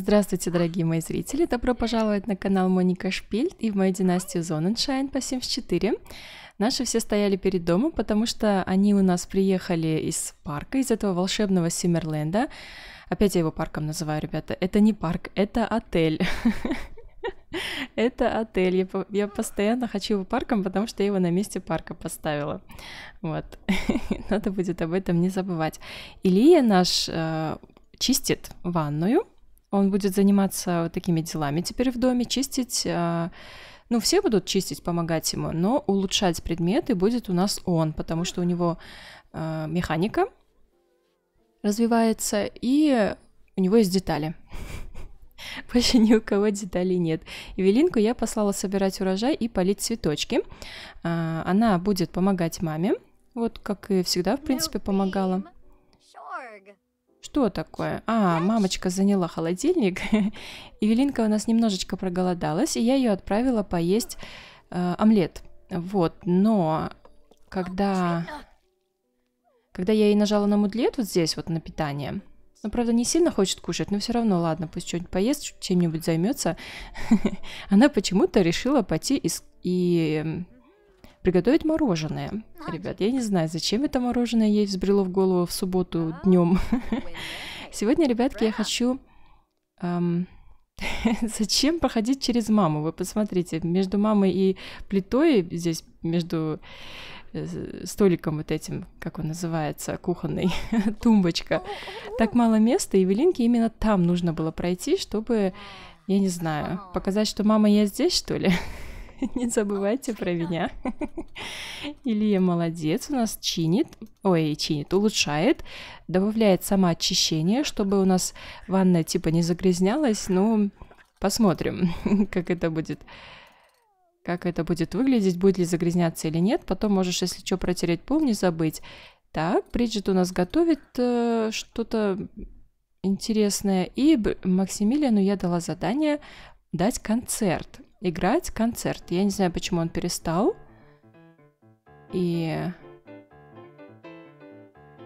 Здравствуйте, дорогие мои зрители! Добро пожаловать на канал Моника Шпиль и в мою династию Зоненшайн по 74. Наши все стояли перед домом, потому что они у нас приехали из парка, из этого волшебного Симмерленда. Опять я его парком называю, ребята. Это не парк, это отель. Это отель. Я, постоянно хочу его парком, потому что я его на месте парка поставила. Вот. Надо будет об этом не забывать. Илия наш э, чистит ванную, он будет заниматься вот такими делами теперь в доме, чистить. А, ну, все будут чистить, помогать ему, но улучшать предметы будет у нас он, потому что у него а, механика развивается, и у него есть детали. Больше ни у кого деталей нет. Евелинку я послала собирать урожай и полить цветочки. А, она будет помогать маме, вот как и всегда, в принципе, помогала. Что такое? А, мамочка заняла холодильник. Евелинка у нас немножечко проголодалась, и я ее отправила поесть э, омлет. Вот, но когда... Когда я ей нажала на мудлет вот здесь, вот на питание, ну, правда, не сильно хочет кушать, но все равно, ладно, пусть что-нибудь поест, чем-нибудь займется. Она почему-то решила пойти и приготовить мороженое. Ребят, я не знаю, зачем это мороженое ей взбрело в голову в субботу а, днем. Сегодня, ребятки, я хочу... Эм, зачем проходить через маму? Вы посмотрите, между мамой и плитой, здесь между э, столиком вот этим, как он называется, кухонный, тумбочка. Так мало места, и Велинке именно там нужно было пройти, чтобы, а, я не знаю, показать, что мама, я здесь, что ли? не забывайте про меня. Илья молодец, у нас чинит, ой, чинит, улучшает, добавляет самоочищение, чтобы у нас ванная типа не загрязнялась, ну, посмотрим, как это будет как это будет выглядеть, будет ли загрязняться или нет. Потом можешь, если что, протереть пол, не забыть. Так, Бриджит у нас готовит э, что-то интересное. И Максимилиану я дала задание дать концерт, играть концерт. Я не знаю, почему он перестал. И...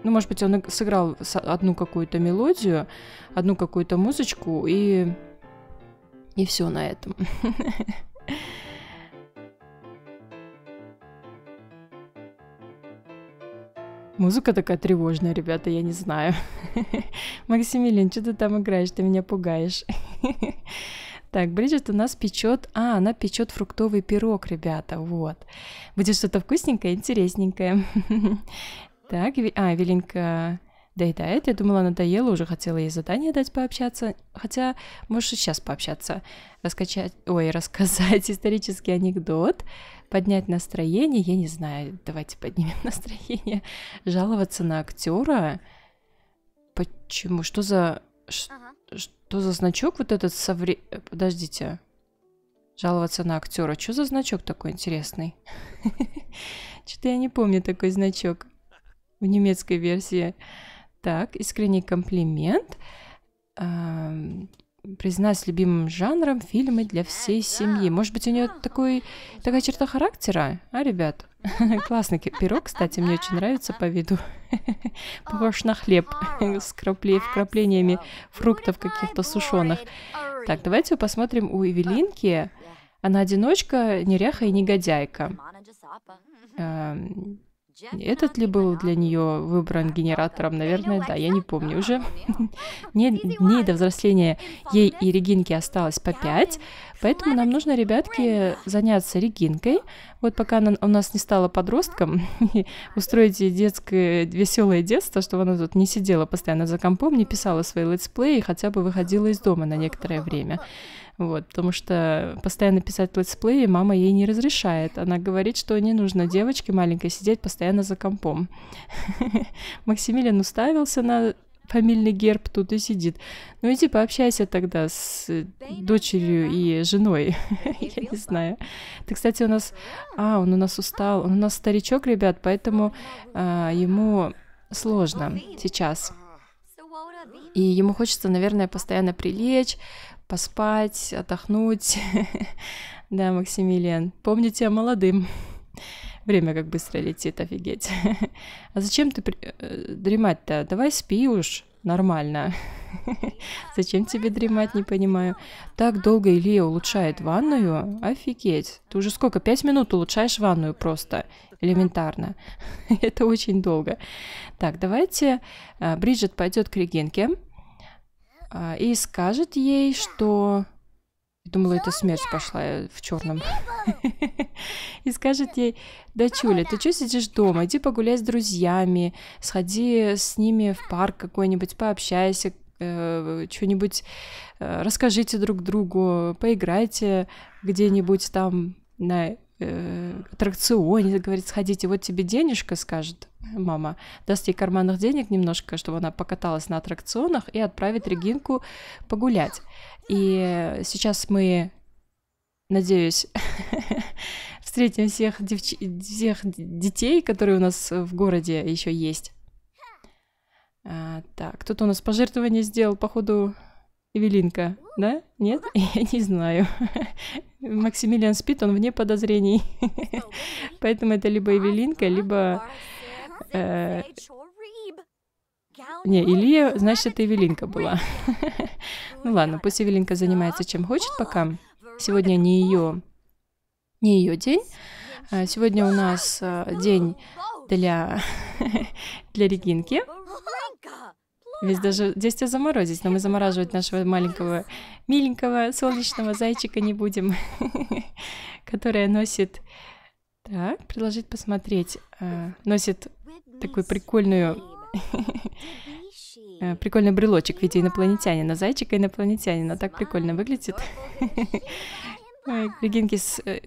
Ну, может быть, он сыграл одну какую-то мелодию, одну какую-то музычку, и... И все на этом. Музыка такая тревожная, ребята, я не знаю. Максимилин, что ты там играешь? Ты меня пугаешь. Так, Бриджит у нас печет... А, она печет фруктовый пирог, ребята, вот. Будет что-то вкусненькое, интересненькое. Так, а, Велинка доедает. Я думала, надоело, уже хотела ей задание дать пообщаться. Хотя, можешь и сейчас пообщаться. Раскачать... Ой, рассказать исторический анекдот. Поднять настроение, я не знаю. Давайте поднимем настроение. Жаловаться на актера. Почему? Что за Ш ага. Что за значок вот этот со вре... Э, подождите. Жаловаться на актера. Что за значок такой интересный? Что-то я не помню такой значок в немецкой версии. Так, искренний комплимент. Признать любимым жанром фильмы для всей семьи. Может быть, у нее такой, такая черта характера, а, ребят? Классный пирог, кстати, мне очень нравится по виду. Похож на хлеб с крапле, вкраплениями фруктов каких-то сушеных. Так, давайте посмотрим у Эвелинки. Она одиночка, неряха и негодяйка. Эм, этот ли был для нее выбран генератором? Наверное, да, я не помню уже. Дней до взросления ей и Регинке осталось по пять, поэтому нам нужно, ребятки, заняться Регинкой. Вот пока она у нас не стала подростком, устроить ей детское веселое детство, чтобы она тут не сидела постоянно за компом, не писала свои летсплеи, хотя бы выходила из дома на некоторое время. Вот, потому что постоянно писать летсплеи мама ей не разрешает. Она говорит, что не нужно девочке маленькой сидеть постоянно за компом. Максимилиан уставился на фамильный герб тут и сидит. Ну иди пообщайся тогда с дочерью и женой. Я не знаю. Ты, кстати, у нас... А, он у нас устал. Он у нас старичок, ребят, поэтому а, ему сложно сейчас. И ему хочется, наверное, постоянно прилечь, поспать, отдохнуть. Да, Максимилиан, помните о молодым. Время как быстро летит, офигеть. А зачем ты э, дремать-то? Давай спи уж нормально. Зачем тебе дремать, не понимаю. Так долго Илья улучшает ванную? Офигеть. Ты уже сколько, пять минут улучшаешь ванную просто? Элементарно. Это очень долго. Так, давайте э, Бриджит пойдет к Регенке э, и скажет ей, что Думала, это смерть пошла э, в черном. И скажет ей, дочуля, ты что сидишь дома? Иди погуляй с друзьями, сходи с ними в парк какой-нибудь, пообщайся, э, что-нибудь э, расскажите друг другу, поиграйте где-нибудь там на э, аттракционе, говорит, сходите, вот тебе денежка, скажет мама, даст ей карманных денег немножко, чтобы она покаталась на аттракционах и отправит Регинку погулять. И сейчас мы, надеюсь, встретим всех, девч... всех детей, которые у нас в городе еще есть. А, так, кто-то у нас пожертвование сделал, походу, Эвелинка, да? Нет? Ну Я не знаю. Максимилиан спит, он вне подозрений. Поэтому это либо Эвелинка, либо... Э, не, Илья, значит, это Эвелинка была. ну ладно, пусть Эвелинка занимается чем хочет пока. Сегодня не ее, не ее день. А, сегодня у нас а, день для, для Регинки. Ведь даже действие заморозить, но мы замораживать нашего маленького, миленького, солнечного зайчика не будем, которая носит... Так, предложить посмотреть. Э, носит такую прикольную... Э, прикольный брелочек в виде инопланетянина. Зайчика инопланетянина. Так прикольно выглядит. Регинки с, э,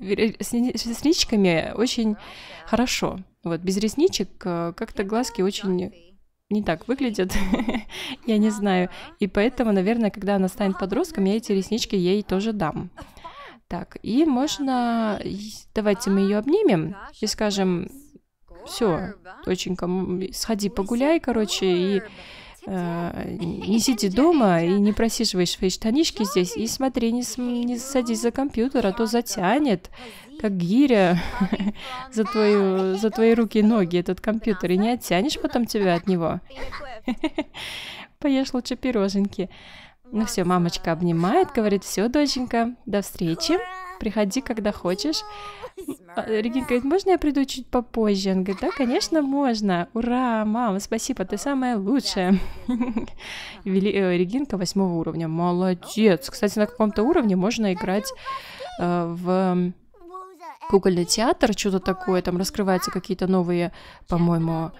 с, с ресничками очень хорошо. Вот, без ресничек как-то глазки очень не так выглядят, я не знаю. И поэтому, наверное, когда она станет подростком, я эти реснички ей тоже дам. Так, и можно... Давайте мы ее обнимем и скажем, все, доченька, сходи погуляй, короче, и э, не сиди дома и не просиживай свои штанишки здесь, и смотри, не, не садись за компьютер, а то затянет, как гиря, за, твою, за твои руки и ноги этот компьютер, и не оттянешь потом тебя от него. Поешь лучше пироженки. Ну все, мамочка обнимает, говорит, все, доченька, до встречи приходи, когда хочешь. А, Регина говорит, можно я приду чуть попозже? Он говорит, да, конечно, можно. Ура, мама, спасибо, ты самая лучшая. Э, Регинка восьмого уровня, молодец. Кстати, на каком-то уровне можно играть э, в кукольный театр, что-то такое, там раскрываются какие-то новые, по-моему,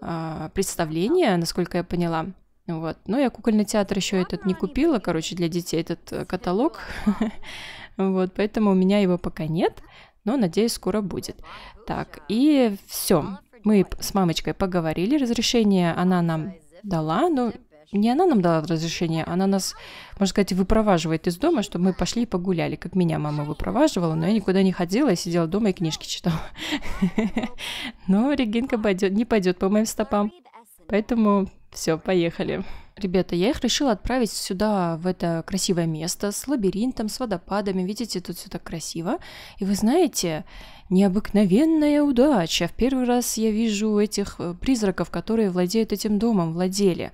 а, представления, насколько я поняла. Вот. Но ну, я кукольный театр еще этот не купила, короче, для детей этот э, каталог. Вот, поэтому у меня его пока нет, но надеюсь, скоро будет. Так, и все. Мы с мамочкой поговорили, разрешение она нам дала, но не она нам дала разрешение, она нас, можно сказать, выпроваживает из дома, чтобы мы пошли и погуляли, как меня мама выпроваживала, но я никуда не ходила, я сидела дома и книжки читала. Но Регинка не пойдет по моим стопам, поэтому все, поехали. Ребята, я их решила отправить сюда, в это красивое место, с лабиринтом, с водопадами. Видите, тут все так красиво. И вы знаете, необыкновенная удача. В первый раз я вижу этих э, призраков, которые владеют этим домом, владели.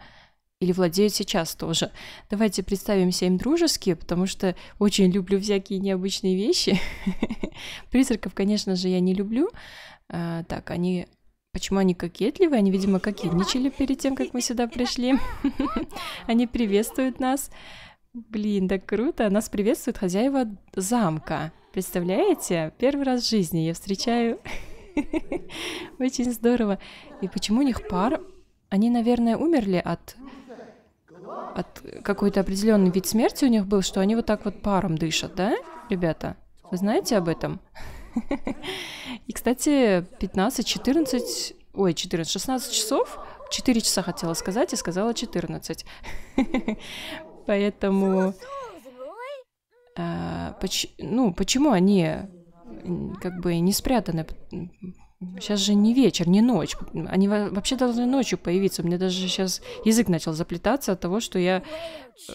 Или владеют сейчас тоже. Давайте представимся им дружески, потому что очень люблю всякие необычные вещи. Призраков, конечно же, я не люблю. А, так, они Почему они кокетливые? Они, видимо, кокетничали перед тем, как мы сюда пришли. Они приветствуют нас. Блин, да круто. Нас приветствуют хозяева замка. Представляете? Первый раз в жизни я встречаю. Очень здорово. И почему у них пар? Они, наверное, умерли от от какой-то определенный вид смерти у них был, что они вот так вот паром дышат, да, ребята? Вы знаете об этом? И, кстати, 15-14, ой, 14, 16 часов, 4 часа хотела сказать и сказала 14. Поэтому... А, ну, почему они как бы не спрятаны? Сейчас же не вечер, не ночь. Они вообще должны ночью появиться. У меня даже сейчас язык начал заплетаться от того, что я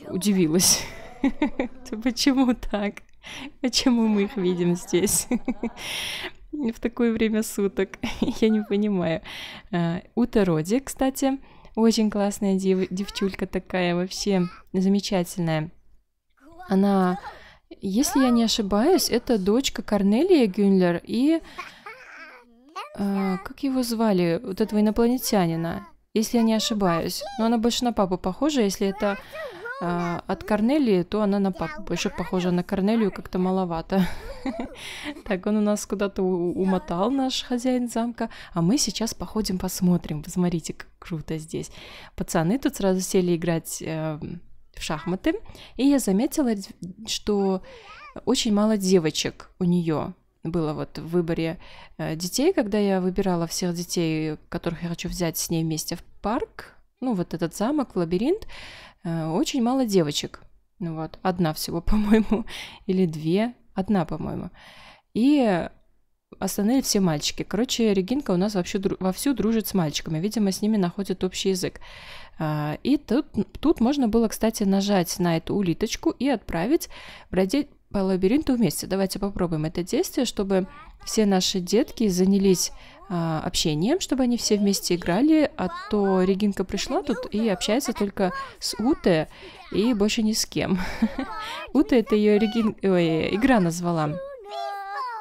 э, удивилась. Почему так? Почему мы их видим здесь? в такое время суток. Я не понимаю. Э, Ута кстати, очень классная дев девчулька такая, вообще замечательная. Она, если я не ошибаюсь, это дочка Корнелия Гюнлер и... Э, как его звали? Вот этого инопланетянина, если я не ошибаюсь. Но она больше на папу похожа, если это а, от Корнелии, то она на папу больше похожа на Корнелию, как-то маловато. Так, он у нас куда-то умотал, наш хозяин замка, а мы сейчас походим, посмотрим. Посмотрите, как круто здесь. Пацаны тут сразу сели играть эм, в шахматы, и я заметила, что очень мало девочек у нее было вот в выборе э, детей, когда я выбирала всех детей, которых я хочу взять с ней вместе в парк, ну, вот этот замок, лабиринт, Э, очень мало девочек. Ну вот, одна всего, по-моему, или две, одна, по-моему. И остальные все мальчики. Короче, Регинка у нас вообще дру... вовсю дружит с мальчиками. Видимо, с ними находит общий язык. А, и тут, тут можно было, кстати, нажать на эту улиточку и отправить бродить по лабиринту вместе. Давайте попробуем это действие, чтобы все наши детки занялись а, общением, чтобы они все вместе играли, а то Регинка пришла тут и общается только с Уте и больше ни с кем. Уте это ее Регин... Ой, игра назвала.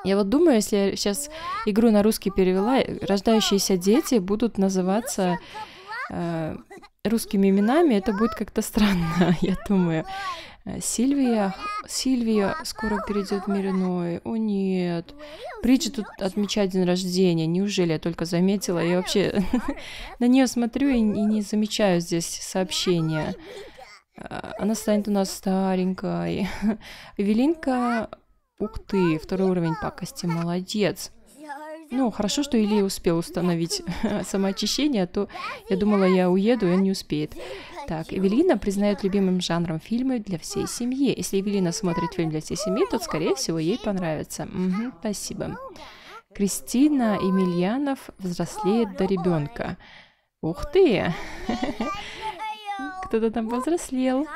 Я вот думаю, если я сейчас игру на русский перевела, рождающиеся дети будут называться э, русскими именами, это будет как-то странно, я думаю. Э, Сильвия, Сильвия скоро перейдет Мириной. О нет. Бриджит тут отмечает день рождения. Неужели я только заметила? Я вообще на нее смотрю и, и не замечаю здесь сообщения. Э, она станет у нас старенькой. Велинка, ух ты, второй уровень пакости, молодец. Ну, хорошо, что Илья успел установить самоочищение, а то я думала, я уеду, и он не успеет. Так, Эвелина признает любимым жанром фильмы для всей семьи. Если Эвелина смотрит фильм для всей семьи, то, скорее всего, ей понравится. Угу, спасибо. Кристина Емельянов взрослеет до ребенка. Ух ты! Кто-то там повзрослел.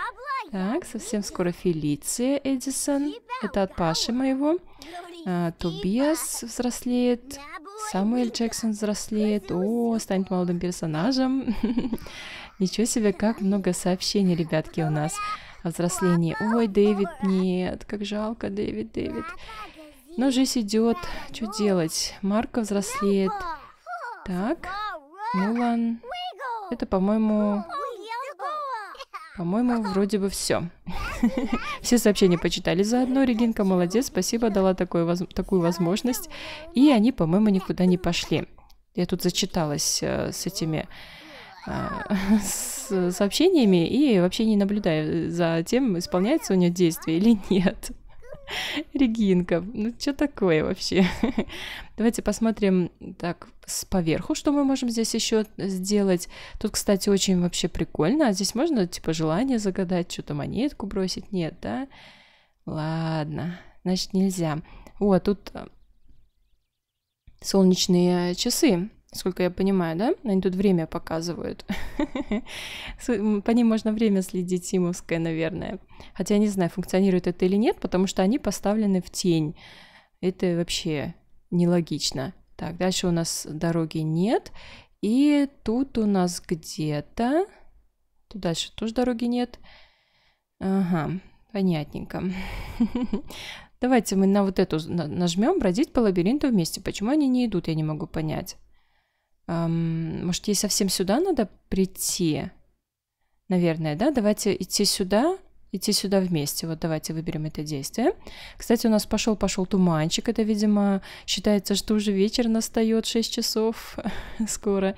Так, совсем скоро Фелиция Эдисон. Это от Паши моего. А, Тобиас взрослеет. Самуэль Джексон взрослеет. О, станет молодым персонажем. Ничего себе, как много сообщений, ребятки, у нас о взрослении. Ой, Дэвид, нет, как жалко, Дэвид, Дэвид. Но жизнь идет, что делать? Марка взрослеет. Так, Мулан. Это, по-моему... По-моему, вроде бы все. все сообщения почитали заодно. Регинка молодец, спасибо, дала такой, воз... такую возможность. И они, по-моему, никуда не пошли. Я тут зачиталась э, с этими а, с сообщениями и вообще не наблюдая за тем, исполняется у нее действие или нет. Регинка, ну что такое вообще? Давайте посмотрим так с поверху, что мы можем здесь еще сделать. Тут, кстати, очень вообще прикольно. А здесь можно типа желание загадать, что-то монетку бросить. Нет, да? Ладно, значит нельзя. О, тут э, солнечные часы сколько я понимаю, да? Они тут время показывают. По ним можно время следить симовское, наверное. Хотя я не знаю, функционирует это или нет, потому что они поставлены в тень. Это вообще нелогично. Так, дальше у нас дороги нет. И тут у нас где-то... Тут дальше тоже дороги нет. Ага, понятненько. Давайте мы на вот эту нажмем бродить по лабиринту вместе. Почему они не идут, я не могу понять. Эм, может, ей совсем сюда надо прийти? Наверное, да? Давайте идти сюда, идти сюда вместе. Вот давайте выберем это действие. Кстати, у нас пошел-пошел туманчик. Это, видимо, считается, что уже вечер настает, 6 часов скоро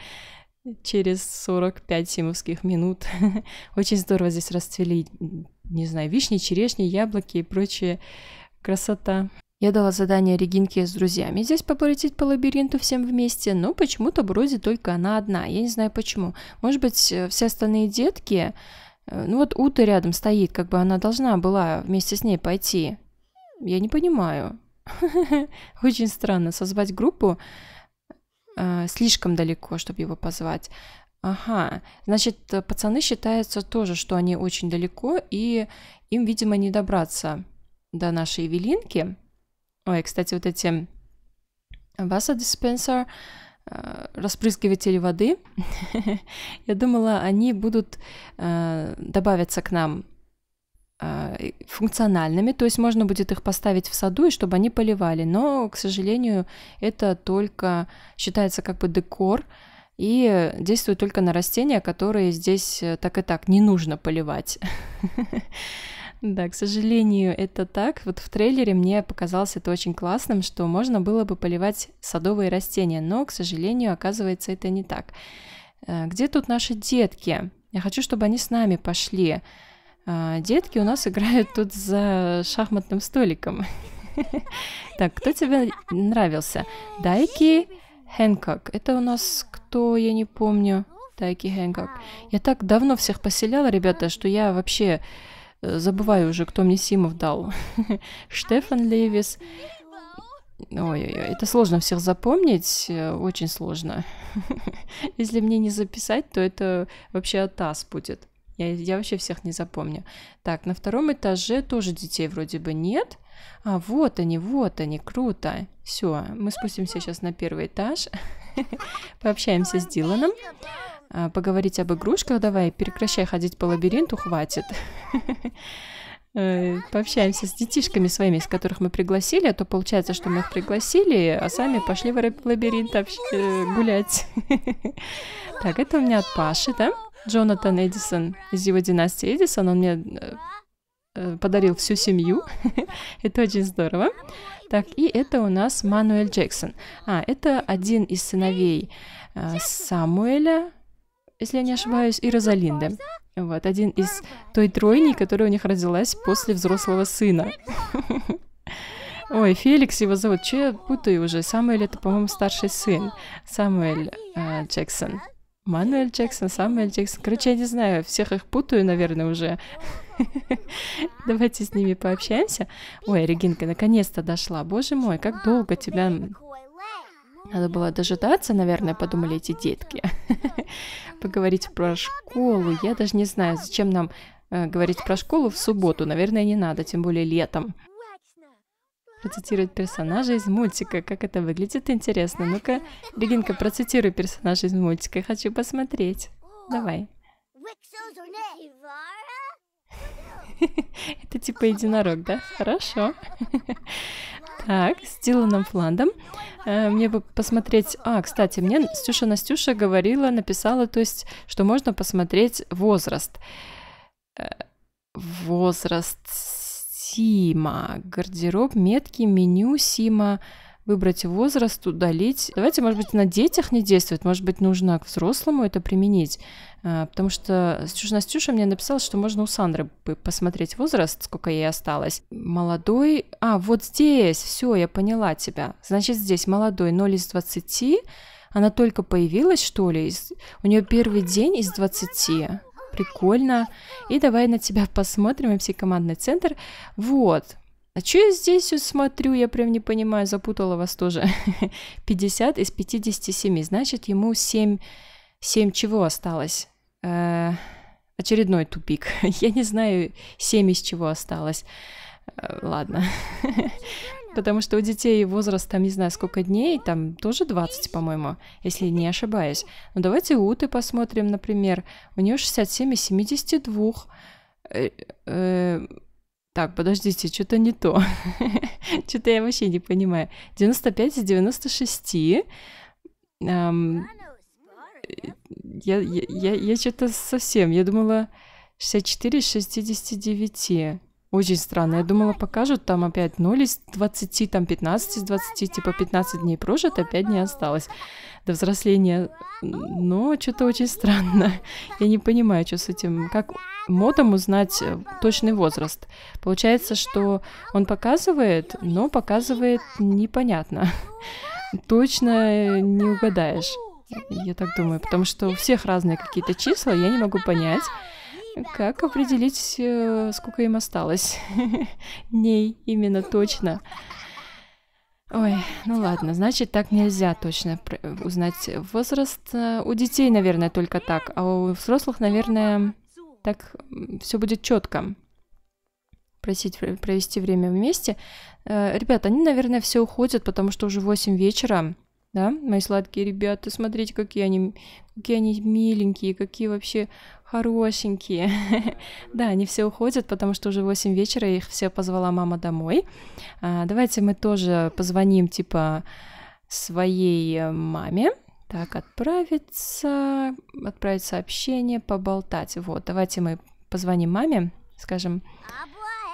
через 45 симовских минут. Очень здорово здесь расцвели, не знаю, вишни, черешни, яблоки и прочие красота. Я дала задание Регинке с друзьями здесь пополететь по лабиринту всем вместе, но ну, почему-то вроде только она одна, я не знаю почему. Может быть, э, все остальные детки... Э, ну вот Ута рядом стоит, как бы она должна была вместе с ней пойти. Я не понимаю. Очень странно созвать группу э, слишком далеко, чтобы его позвать. Ага, значит, пацаны считаются тоже, что они очень далеко, и им, видимо, не добраться до нашей Велинки. Ой, кстати, вот эти васа-диспенсер, э, распрыскиватели воды, я думала, они будут э, добавиться к нам э, функциональными, то есть можно будет их поставить в саду и чтобы они поливали, но, к сожалению, это только считается как бы декор и действует только на растения, которые здесь так и так не нужно поливать. Да, к сожалению, это так. Вот в трейлере мне показалось это очень классным, что можно было бы поливать садовые растения, но, к сожалению, оказывается, это не так. Э, где тут наши детки? Я хочу, чтобы они с нами пошли. Э, детки у нас играют тут за шахматным столиком. Так, кто тебе нравился? Дайки Хэнкок. Это у нас кто, я не помню. Дайки Хэнкок. Я так давно всех поселяла, ребята, что я вообще Э, забываю уже, кто мне Симов дал. Штефан Левис. Ой-ой-ой, это сложно всех запомнить, э, очень сложно. Если мне не записать, то это вообще атас будет. Я, я вообще всех не запомню. Так, на втором этаже тоже детей вроде бы нет. А, вот они, вот они, круто. Все, мы спустимся сейчас на первый этаж, пообщаемся с Диланом. Э, поговорить об игрушках, давай, прекращай ходить по лабиринту, хватит. Э, пообщаемся с детишками своими, из которых мы пригласили, а то получается, что мы их пригласили, а сами пошли в лабиринт э, гулять. Так, это у меня от Паши, да? Джонатан Эдисон из его династии Эдисон, он мне подарил всю семью. это очень здорово. Так, и это у нас Мануэль Джексон. А, это один из сыновей Самуэля, если я не ошибаюсь, и Розалинда. Вот, один из той тройни, которая у них родилась после взрослого сына. Ой, Феликс его зовут. Че я путаю уже? Самуэль это, по-моему, старший сын. Самуэль э, Джексон. Мануэль Джексон, Самуэль Джексон. Короче, я не знаю, всех их путаю, наверное, уже. Давайте с ними пообщаемся. Ой, Регинка, наконец-то дошла. Боже мой, как долго тебя надо было дожидаться, наверное, подумали эти детки. Поговорить про школу. Я даже не знаю, зачем нам э, говорить про школу в субботу. Наверное, не надо, тем более летом. Процитировать персонажа из мультика. Как это выглядит, интересно. Ну-ка, Регинка, процитируй персонажа из мультика. Я хочу посмотреть. Давай. Это типа единорог, да? Хорошо. Так, с Диланом Фландом. Э, мне бы посмотреть... А, кстати, мне Стюша Настюша говорила, написала, то есть, что можно посмотреть возраст. Э, возраст Сима. Гардероб, метки, меню Сима выбрать возраст, удалить. Давайте, может быть, на детях не действует, может быть, нужно к взрослому это применить. А, потому что Настюша мне написала, что можно у Сандры посмотреть возраст, сколько ей осталось. Молодой... А, вот здесь, все, я поняла тебя. Значит, здесь молодой 0 из 20, она только появилась, что ли? У нее первый день из 20. Прикольно. И давай на тебя посмотрим, и все командный центр. Вот, а что я здесь вот смотрю? Я прям не понимаю, запутала вас тоже. 50 из 57, значит, ему 7... 7 чего осталось? Э очередной тупик. я не знаю, 7 из чего осталось. Э ладно. Потому что у детей возраст, там, не знаю, сколько дней, там тоже 20, по-моему, если не ошибаюсь. Но ну, давайте Уты посмотрим, например. У нее 67 из 72. Так, подождите, что-то не то. что-то я вообще не понимаю. 95 из 96. Эм, я я, я, я что-то совсем... Я думала 64 из 69. Очень странно. Я думала, покажут там опять 0 из 20, там 15 из 20, типа 15 дней прожито, опять а не осталось до взросления. Но ну, что-то очень странно. Я не понимаю, что с этим... Как модом узнать э, точный возраст? Получается, что он показывает, но показывает непонятно. Точно э, не угадаешь. Я так думаю, потому что у всех разные какие-то числа, я не могу понять. Как определить, э, сколько им осталось? Ней, именно точно. Ой, ну ладно, значит, так нельзя точно э, узнать возраст. Э, у детей, наверное, только так, а у взрослых, наверное, так все будет четко. Просить провести время вместе. Ребята, они, наверное, все уходят, потому что уже 8 вечера да, мои сладкие ребята, смотрите, какие они, какие они миленькие, какие вообще хорошенькие. да, они все уходят, потому что уже 8 вечера, их все позвала мама домой. А, давайте мы тоже позвоним, типа, своей э, маме. Так, отправиться, отправить сообщение, поболтать. Вот, давайте мы позвоним маме, скажем,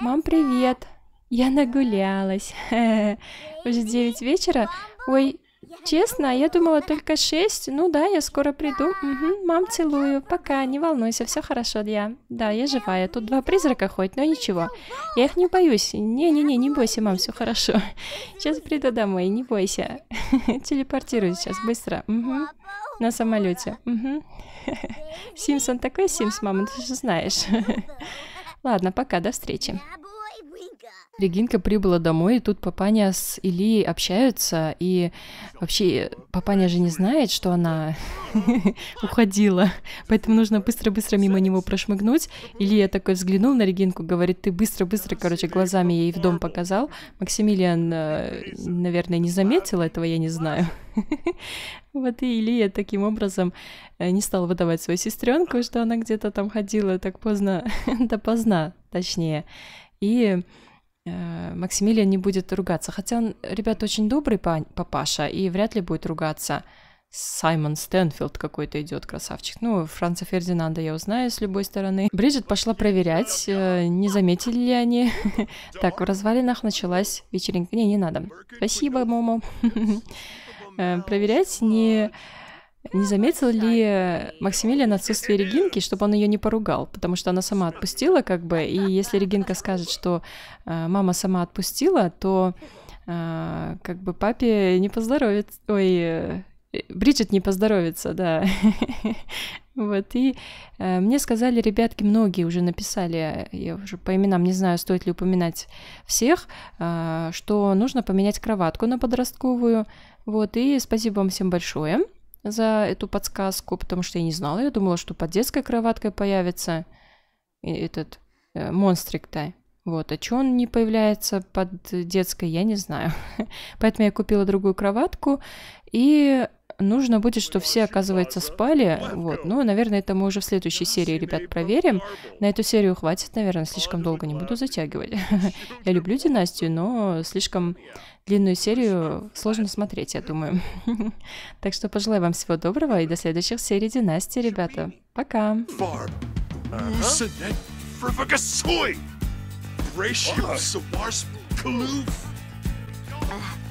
«Мам, привет! Я нагулялась! Уже 9 вечера. Ой, Честно, я думала только шесть. Ну да, я скоро приду. Угу, мам, целую. Пока, не волнуйся, все хорошо, я. Да, я живая. Тут два призрака хоть, но ничего. Я их не боюсь. Не-не-не, не бойся, мам, все хорошо. Сейчас приду домой, не бойся. Телепортируюсь сейчас, быстро. Угу. На самолете. Угу. Симпсон такой Симс, мама, ты же знаешь. Ладно, пока, до встречи. Регинка прибыла домой, и тут Папаня с Ильей общаются, и вообще Папаня же не знает, что она уходила, поэтому нужно быстро-быстро мимо него прошмыгнуть. Илья такой взглянул на Регинку, говорит, ты быстро-быстро, короче, глазами ей в дом показал. Максимилиан, э, наверное, не заметил этого, я не знаю. Вот и Илья таким образом э, не стал выдавать свою сестренку, что она где-то там ходила так поздно, допоздна, точнее. И Э, Максимилиан не будет ругаться. Хотя он, ребят, очень добрый папаша и вряд ли будет ругаться. Саймон Стэнфилд какой-то идет, красавчик. Ну, Франца Фердинанда я узнаю с любой стороны. Бриджит пошла проверять, э, не заметили ли они. Так, в развалинах началась вечеринка. Не, не надо. Спасибо, Момо. Э, проверять не не заметил ли Максимилиан отсутствие Регинки, чтобы он ее не поругал? Потому что она сама отпустила, как бы, и если Регинка скажет, что э, мама сама отпустила, то э, как бы папе не поздоровится. Ой, э, Бриджит не поздоровится, да. Вот, и э, мне сказали, ребятки, многие уже написали, я уже по именам не знаю, стоит ли упоминать всех, э, что нужно поменять кроватку на подростковую. Вот, и спасибо вам всем большое за эту подсказку, потому что я не знала. Я думала, что под детской кроваткой появится э, этот э, монстрик-то. Вот, а что он не появляется под э, детской, я не знаю. Поэтому я купила другую кроватку и нужно будет, что все, оказывается, спали. Вот. Ну, наверное, это мы уже в следующей серии, ребят, проверим. На эту серию хватит, наверное, слишком долго не буду затягивать. Я люблю династию, но слишком длинную серию сложно смотреть, я думаю. Так что пожелаю вам всего доброго и до следующих серий династии, ребята. Пока! Uh-huh. Ratio, Sawars, Kaloof. Uh,